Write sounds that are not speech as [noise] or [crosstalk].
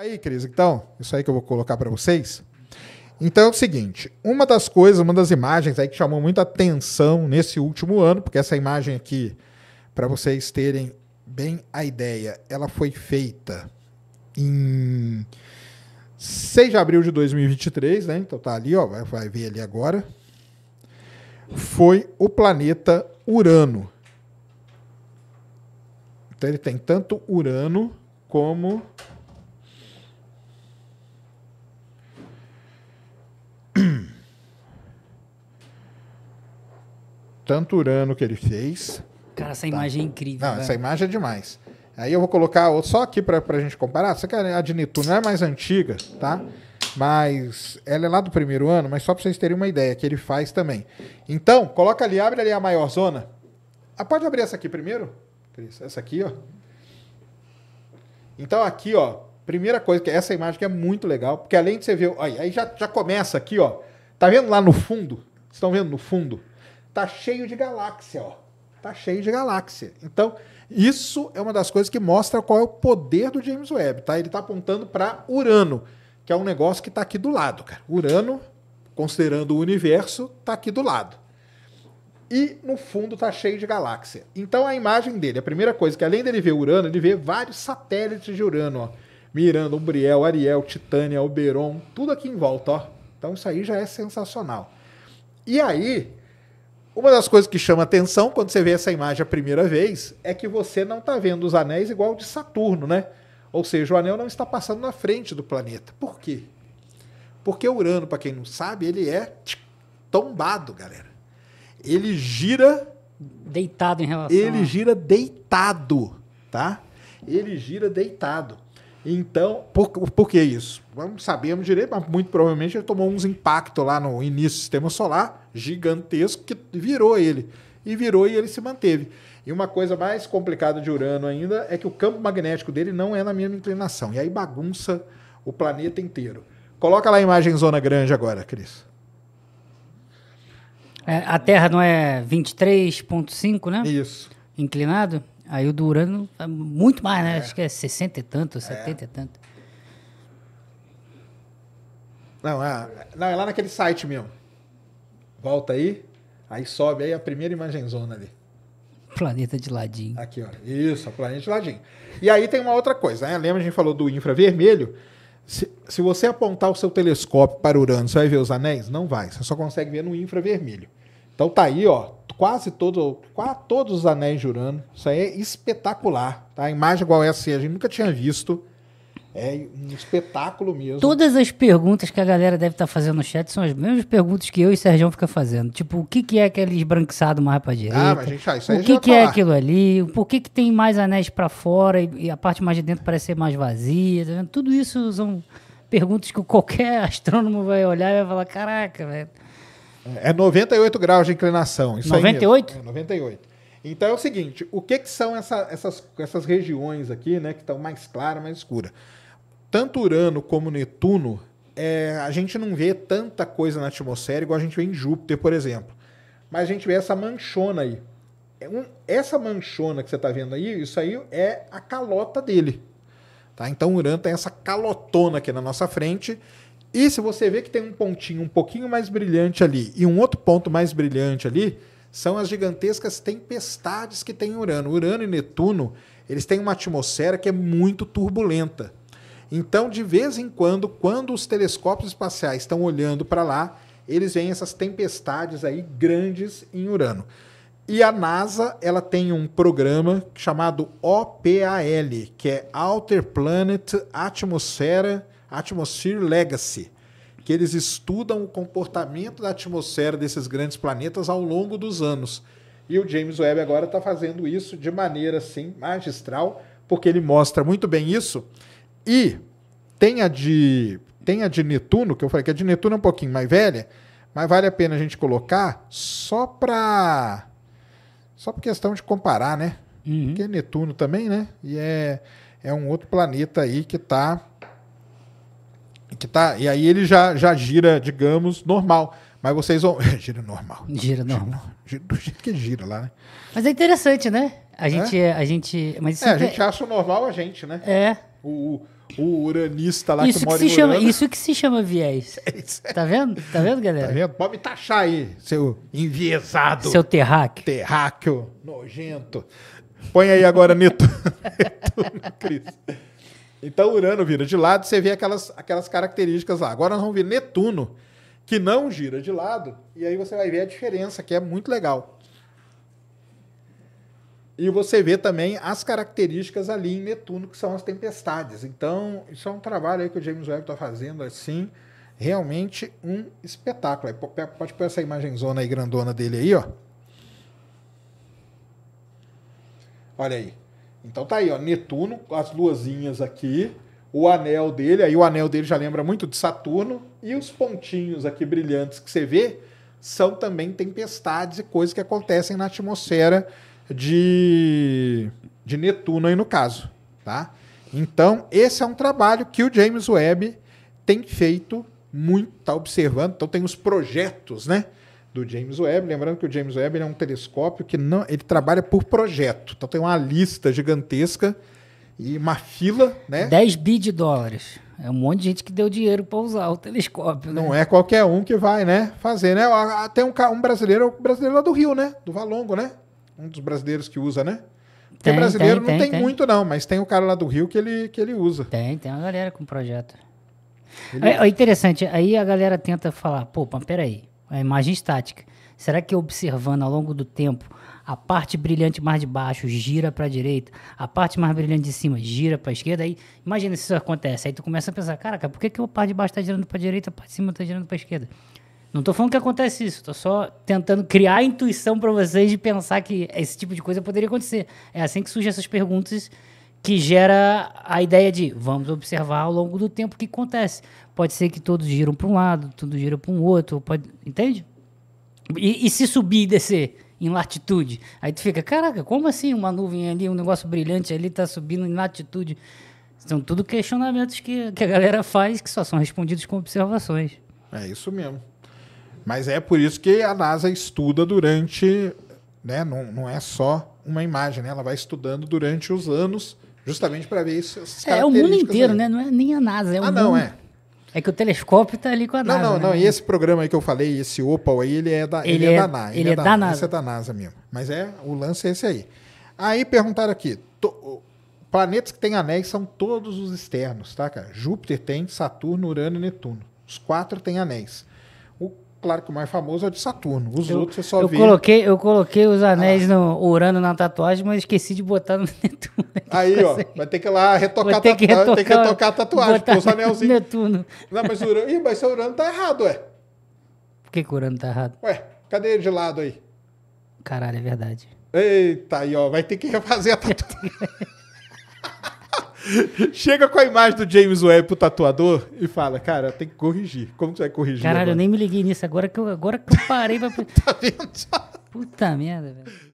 Aí, Cris, então, isso aí que eu vou colocar para vocês. Então é o seguinte, uma das coisas, uma das imagens aí que chamou muita atenção nesse último ano, porque essa imagem aqui, para vocês terem bem a ideia, ela foi feita em 6 de abril de 2023, né? Então tá ali, ó, vai, vai ver ali agora. Foi o planeta Urano. Então ele tem tanto Urano como tanto Urano que ele fez. Cara, essa tá. imagem é incrível. Não, velho. essa imagem é demais. Aí eu vou colocar só aqui para a gente comparar. Você quer a de Netuno? é mais antiga, tá? Mas ela é lá do primeiro ano, mas só para vocês terem uma ideia que ele faz também. Então, coloca ali, abre ali a maior zona. Ah, pode abrir essa aqui primeiro, Cris? Essa aqui, ó. Então aqui, ó, primeira coisa que essa imagem que é muito legal, porque além de você ver, aí, aí já, já começa aqui, ó. Tá vendo lá no fundo? Estão vendo no fundo? tá cheio de galáxia, ó. Tá cheio de galáxia. Então, isso é uma das coisas que mostra qual é o poder do James Webb, tá? Ele tá apontando para Urano, que é um negócio que tá aqui do lado, cara. Urano, considerando o universo, tá aqui do lado. E no fundo tá cheio de galáxia. Então a imagem dele, a primeira coisa que além dele ver Urano, ele vê vários satélites de Urano, ó. Miranda, Umbriel, Ariel, Titânia, Oberon, tudo aqui em volta, ó. Então isso aí já é sensacional. E aí, uma das coisas que chama atenção quando você vê essa imagem a primeira vez é que você não está vendo os anéis igual de Saturno, né? Ou seja, o anel não está passando na frente do planeta. Por quê? Porque Urano, para quem não sabe, ele é tombado, galera. Ele gira deitado em relação Ele a... gira deitado, tá? Ele gira deitado. Então, por, por que isso? Vamos sabemos direito, mas muito provavelmente ele tomou uns impactos lá no início do sistema solar gigantesco que virou ele. E virou e ele se manteve. E uma coisa mais complicada de Urano ainda é que o campo magnético dele não é na mesma inclinação. E aí bagunça o planeta inteiro. Coloca lá a imagem Zona Grande agora, Cris. É, a Terra não é 23,5, né? Isso. Inclinado? Aí o Duran, é muito mais, né? É. Acho que é 60 e tanto, 70 é. e tanto. Não, é, não, é lá naquele site mesmo. Volta aí, aí sobe aí a primeira imagenzona ali. Planeta de ladinho. Aqui, ó. Isso, a planeta de ladinho. E aí tem uma outra coisa, né? Lembra a gente falou do infravermelho? Se, se você apontar o seu telescópio para Urano, você vai ver os anéis? Não vai. Você só consegue ver no infravermelho. Então tá aí, ó, quase, todo, quase todos os anéis de Urano. Isso aí é espetacular. Tá? A imagem igual essa aí, a gente nunca tinha visto. É um espetáculo mesmo. Todas as perguntas que a galera deve estar tá fazendo no chat são as mesmas perguntas que eu e o Sérgio fica fazendo. Tipo, o que, que é aquele esbranquiçado mais para direita? Ah, mas gente, ah, isso aí O que, que é aquilo ali? Por que, que tem mais anéis para fora e, e, a parte mais de dentro parece ser mais vazia? Tá Tudo isso são perguntas que qualquer [laughs] astrônomo vai olhar e vai falar: caraca, velho. É 98 é graus de inclinação. Isso 98? Aí é 98. Então é o seguinte: o que, que são essa, essas, essas regiões aqui, né, que estão mais claras, mais escuras? Tanto Urano como Netuno, é, a gente não vê tanta coisa na atmosfera igual a gente vê em Júpiter, por exemplo. Mas a gente vê essa manchona aí. É essa manchona que você está vendo aí, isso aí é a calota dele. Tá? Então Urano tem essa calotona aqui na nossa frente e se você vê que tem um pontinho um pouquinho mais brilhante ali e um outro ponto mais brilhante ali, são as gigantescas tempestades que tem Urano. Urano e Netuno, eles têm uma atmosfera que é muito turbulenta. Então, de vez em quando, quando os telescópios espaciais estão olhando para lá, eles veem essas tempestades aí grandes em Urano. E a NASA, ela tem um programa chamado OPAL, que é Outer Planet Atmosfera Atmosphere Legacy, que eles estudam o comportamento da atmosfera desses grandes planetas ao longo dos anos. E o James Webb agora está fazendo isso de maneira assim magistral, porque ele mostra muito bem isso. E tem a de tem a de Netuno, que eu falei que a de Netuno é um pouquinho mais velha, mas vale a pena a gente colocar só para só por questão de comparar, né? Uhum. Porque é Netuno também, né? E é, é um outro planeta aí que está que tá. E aí ele já, já gira, digamos, normal. Mas vocês vão. [laughs] gira normal. Gira normal. Gira, do jeito que gira lá, né? Mas é interessante, né? A é? gente. É? A gente mas é, a é gente é... acha o normal a gente, né? É. O, o uranista lá isso que mora se chama, Isso que se chama viés. [laughs] É tá vendo? Tá vendo, galera? Tá vendo? Pode me taxar aí, seu enviesado. Seu terráqueo. Terráqueo, nojento. Põe aí agora, Neto. [laughs] Nito, Cris. Então Urano vira de lado, você vê aquelas, aquelas características lá. Agora nós vamos ver Netuno, que não gira de lado, e aí você vai ver a diferença, que é muito legal. E você vê também as características ali em Netuno, que são as tempestades. Então, isso é um trabalho aí que o James Webb está fazendo assim, realmente um espetáculo. Pode pôr essa imagem zona aí grandona dele aí, ó. Olha aí. Então tá aí, ó, Netuno, as luazinhas aqui, o anel dele, aí o anel dele já lembra muito de Saturno, e os pontinhos aqui brilhantes que você vê são também tempestades e coisas que acontecem na atmosfera de, de Netuno aí no caso, tá? Então, esse é um trabalho que o James Webb tem feito muito, tá observando, então tem os projetos, né? do James Webb. Lembrando que o James Webb é um telescópio que não, ele trabalha por projeto. Então tem uma lista gigantesca e uma fila, né? 10 bi de dólares. É um monte de gente que deu dinheiro para usar o telescópio. Né? Não é qualquer um que vai, né? Fazer, né? Até ah, ah, um, um brasileiro, um brasileiro lá do Rio, né? Do Valongo, né? Um dos brasileiros que usa, né? Porque tem, brasileiro tem, não tem, tem, muito, não, mas tem o cara lá do Rio que ele, que ele usa. Tem, tem uma galera com projeto. Ele... É, é interessante, aí a galera tenta falar, pô, mas peraí a imagem estática. Será que observando ao longo do tempo a parte brilhante mais de baixo gira para a direita, a parte mais brilhante de cima gira para a esquerda. Aí, imagina se isso acontece. Aí tu começa a pensar, caraca, por que, que a parte de baixo está girando para a direita, a parte de cima está girando para a esquerda? Não estou falando que acontece isso, estou só tentando criar a intuição para vocês de pensar que esse tipo de coisa poderia acontecer. É assim que surgem essas perguntas que gera a ideia de vamos observar ao longo do tempo o que acontece. Pode ser que todos giram para um lado, tudo gira para um outro, pode, entende? E, e, se subir e descer em latitude? Aí tu fica, caraca, como assim uma nuvem ali, um negócio brilhante ali está subindo em latitude? São tudo questionamentos que, que a galera faz que só são respondidos com observações. É isso mesmo. Mas é por isso que a NASA estuda durante, né, não, não é só uma imagem, né? ela vai estudando durante os anos Justamente para ver isso. É, é, o mundo inteiro, aí. né? Não é nem a NASA. É ah, não, é. É que o telescópio está ali com a não, NASA. Não, não, não. Né? E esse programa aí que eu falei, esse OPAL aí, ele é da, ele, ele é, é- da NASA. Ele, é, é, da, da NASA. é da NASA mesmo. Mas é, o lance é esse aí. Aí perguntaram aqui, to, planetas que têm anéis são todos os externos, tá, cara? Júpiter tem, Saturno, Urano e Netuno. Os quatro têm anéis. Claro que o mais famoso é o de Saturno. Os eu, outros você só eu vê. Coloquei, eu coloquei os ah. anéis ah. no Urano na tatuagem, mas esqueci de botar no [laughs] Netuno. Aí, ó, vai ter que ir lá retocar, a tatuagem, retocar, tem que retocar a tatuagem, botar os anelzinhos. Netuno. Não, mas o Urano, ih, mas seu Urano tá errado, ué. Por que, que o Urano tá errado? Ué, cadê ele de lado aí? Caralho, é verdade. Eita, aí, ó, vai ter que refazer a [laughs] tatuagem. Chega com a imagem do James Webb pro tatuador e fala, cara, tem que corrigir. Como você vai corrigir? Caralho, agora? eu nem me liguei nisso agora que eu, agora que eu parei pra. [laughs] tá vendo? Puta merda, velho.